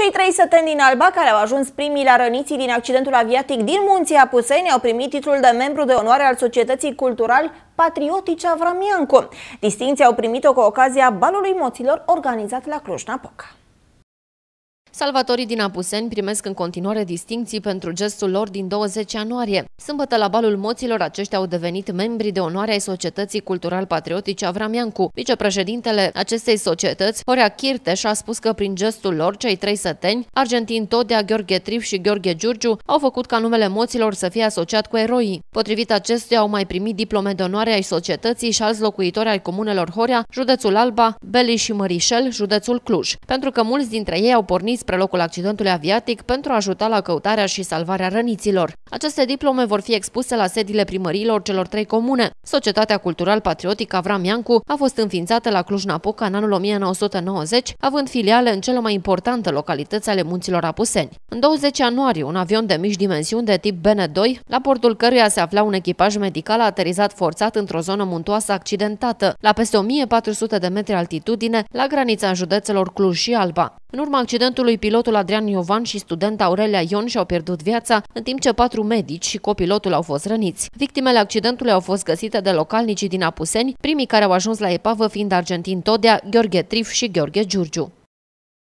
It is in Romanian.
Cei trei săteni din Alba, care au ajuns primii la răniții din accidentul aviatic din Munții Apuseni, au primit titlul de membru de onoare al Societății Cultural Patriotice Avramiancu. Distinția au primit-o cu ocazia Balului Moților organizat la Cluj-Napoca. Salvatorii din Apuseni primesc în continuare distinții pentru gestul lor din 20 ianuarie. Sâmbătă la balul moților, aceștia au devenit membri de onoare ai Societății Cultural-Patriotice Avram Iancu. Vicepreședintele acestei societăți, Horea Chirteș, a spus că prin gestul lor, cei trei săteni, argentini Todea, Gheorghe Trif și Gheorghe Giurgiu, au făcut ca numele moților să fie asociat cu eroii. Potrivit acestuia, au mai primit diplome de onoare ai societății și alți locuitori ai comunelor Horea, județul Alba, Beli și Mărișel, județul Cluj, pentru că mulți dintre ei au pornit spre locul accidentului aviatic pentru a ajuta la căutarea și salvarea răniților. Aceste diplome vor fi expuse la sediile primăriilor celor trei comune. Societatea Cultural-Patriotică Avram Iancu a fost înființată la Cluj-Napoca în anul 1990, având filiale în cele mai importante localități ale munților Apuseni. În 20 ianuarie, un avion de mici dimensiuni de tip BN-2, la portul căruia se afla un echipaj medical, a aterizat forțat într-o zonă muntoasă accidentată, la peste 1400 de metri altitudine, la granița județelor Cluj și Alba. În urma accidentului, pilotul Adrian Iovan și studenta Aurelia Ion și-au pierdut viața, în timp ce patru medici și copilotul au fost răniți. Victimele accidentului au fost găsite de localnicii din Apuseni, primii care au ajuns la epavă fiind Argentin Todea, Gheorghe Trif și Gheorghe Giurgiu.